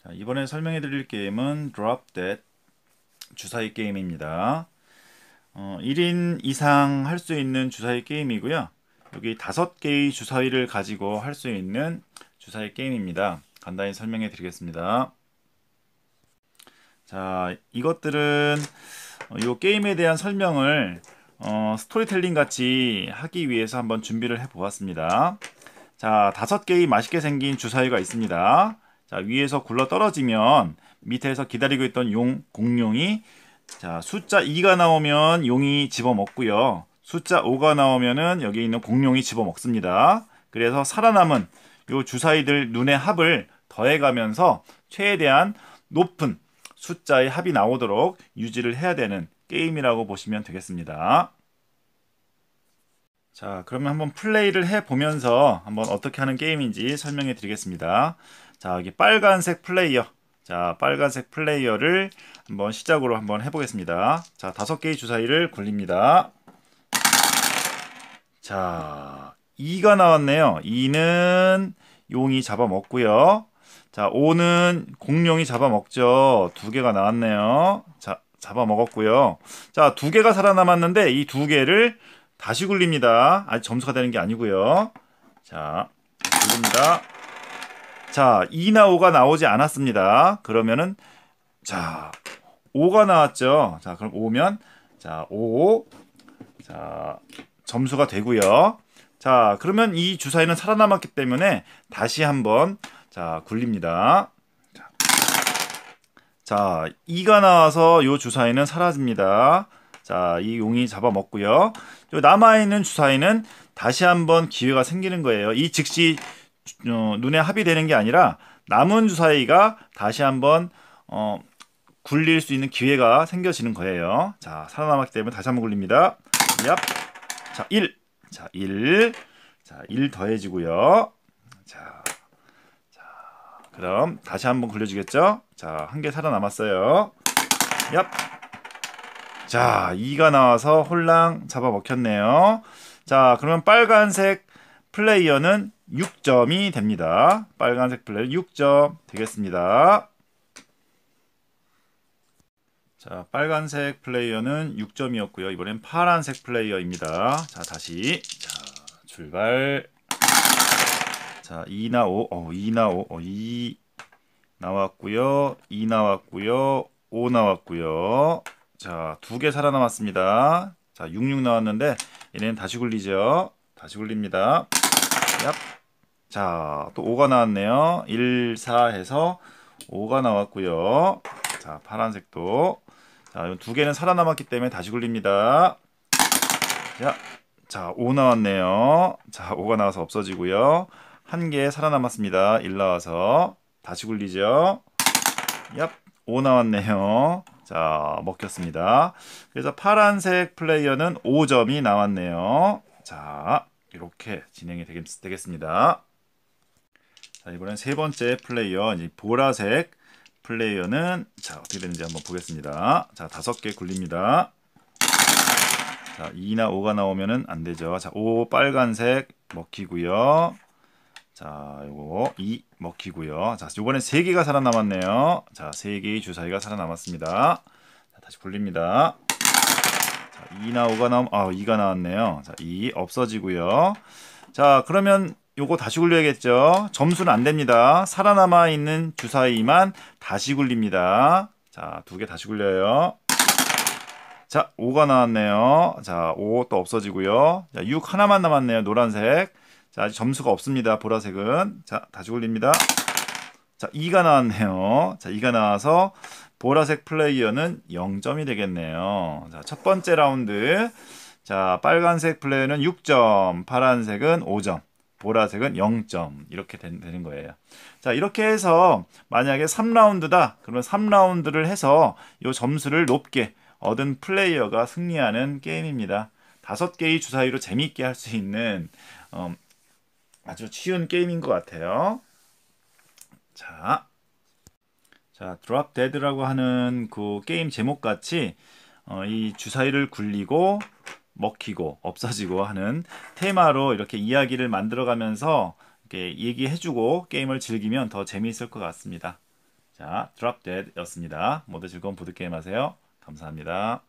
자, 이번에 설명해 드릴 게임은 Drop Dead 주사위 게임입니다. 어, 1인 이상 할 수 있는 주사위 게임이고요. 여기 5개의 주사위를 가지고 할 수 있는 주사위 게임입니다. 간단히 설명해 드리겠습니다. 자, 이것들은 이 어, 게임에 대한 설명을 어, 스토리텔링 같이 하기 위해서 한번 준비를 해보았습니다. 자, 다섯 개의 맛있게 생긴 주사위가 있습니다. 자, 위에서 굴러 떨어지면 밑에서 기다리고 있던 용, 공룡이 자, 숫자 2가 나오면 용이 집어먹고요. 숫자 5가 나오면은 여기 있는 공룡이 집어먹습니다. 그래서 살아남은 요 주사위들 눈의 합을 더해가면서 최대한 높은 숫자의 합이 나오도록 유지를 해야 되는 게임이라고 보시면 되겠습니다. 자, 그러면 한번 플레이를 해보면서 한번 어떻게 하는 게임인지 설명해 드리겠습니다. 자, 여기 빨간색 플레이어. 자, 빨간색 플레이어를 한번 시작으로 한번 해보겠습니다. 자, 다섯 개의 주사위를 굴립니다. 자, 2가 나왔네요. 2는 용이 잡아먹고요. 자, 5는 공룡이 잡아먹죠. 두 개가 나왔네요. 자, 잡아먹었고요. 자, 두 개가 살아남았는데 이 두 개를 다시 굴립니다. 아직 점수가 되는 게 아니고요. 자, 굴립니다. 자, 2나 5가 나오지 않았습니다. 그러면은 자, 5가 나왔죠. 자, 그럼 5면 자, 5. 자, 점수가 되고요. 자, 그러면 이 주사위는 살아남았기 때문에 다시 한번 자, 굴립니다. 자, 이가 나와서 요 주사위는 사라집니다. 자, 이 용이 잡아먹고요. 남아있는 주사위는 다시 한번 기회가 생기는 거예요. 이 즉시 어, 눈에 합의되는 게 아니라 남은 주사위가 다시 한번 어, 굴릴 수 있는 기회가 생겨지는 거예요. 자, 살아남았기 때문에 다시 한번 굴립니다. 얍. 자, 1. 자, 1. 자, 1 더해지고요. 자, 그럼 다시 한번 굴려주겠죠? 자, 한 개 살아남았어요. 얍! 자, 2가 나와서 홀랑 잡아먹혔네요. 자, 그러면 빨간색 플레이어는 6점이 됩니다. 빨간색 플레이어 6점 되겠습니다. 자, 빨간색 플레이어는 6점이었고요. 이번엔 파란색 플레이어입니다. 자, 다시. 자, 출발. 자, 2나 5. 어, 2나 5. 어, 2 나왔고요. 2 나왔고요. 5 나왔고요. 자, 두 개 살아남았습니다. 자, 66 나왔는데 얘는 다시 굴리죠. 다시 굴립니다. 얍. 자, 또 5가 나왔네요. 1, 4 해서 5가 나왔고요. 자, 파란색도 자, 두 개는 살아남았기 때문에 다시 굴립니다. 야. 자, 5 나왔네요. 자, 5가 나와서 없어지고요. 한개 살아남았습니다. 1 나와서 다시 굴리죠. 얍, 5 나왔네요. 자, 먹혔습니다. 그래서 파란색 플레이어는 5점이 나왔네요. 자, 이렇게 진행이 되겠, 습니다 자, 이번엔 세 번째 플레이어, 이제 보라색 플레이어는 자, 어떻게 되는지 한번 보겠습니다. 자, 다섯 개 굴립니다. 자, 2나 5가 나오면안 되죠. 자, 5 빨간색 먹히고요. 자, 요거 2 먹히고요. 자, 요번엔 3개가 살아남았네요. 자, 3개의 주사위가 살아남았습니다. 자, 다시 굴립니다 자, 2나 5가 나옴 아, 2가 나왔네요. 자, 2 없어지고요. 자, 그러면 요거 다시 굴려야겠죠. 점수는 안 됩니다. 살아남아 있는 주사위만 다시 굴립니다. 자, 두 개 다시 굴려요. 자, 5가 나왔네요. 자, 5 또 없어지고요. 자, 6 하나만 남았네요. 노란색. 자, 아직 점수가 없습니다. 보라색은. 자, 다시 올립니다. 자, 2가 나왔네요. 자, 2가 나와서 보라색 플레이어는 0점이 되겠네요. 자, 첫 번째 라운드. 자, 빨간색 플레이어는 6점, 파란색은 5점. 보라색은 0점 이렇게 된, 되는 거예요. 자 이렇게 해서 만약에 3라운드다 그러면 3라운드를 해서 이 점수를 높게 얻은 플레이어가 승리하는 게임입니다. 5 개의 주사위로 재미있게 할 수 있는 어, 아주 쉬운 게임인 것 같아요. 자, 자 드랍 데드라고 하는 그 게임 제목 같이 어, 이 주사위를 굴리고 먹히고 없어지고 하는 테마로 이렇게 이야기를 만들어가면서 이렇게 얘기해주고 게임을 즐기면 더 재미있을 것 같습니다. 자, 드랍 데드였습니다. 모두 즐거운 보드게임 하세요. 감사합니다.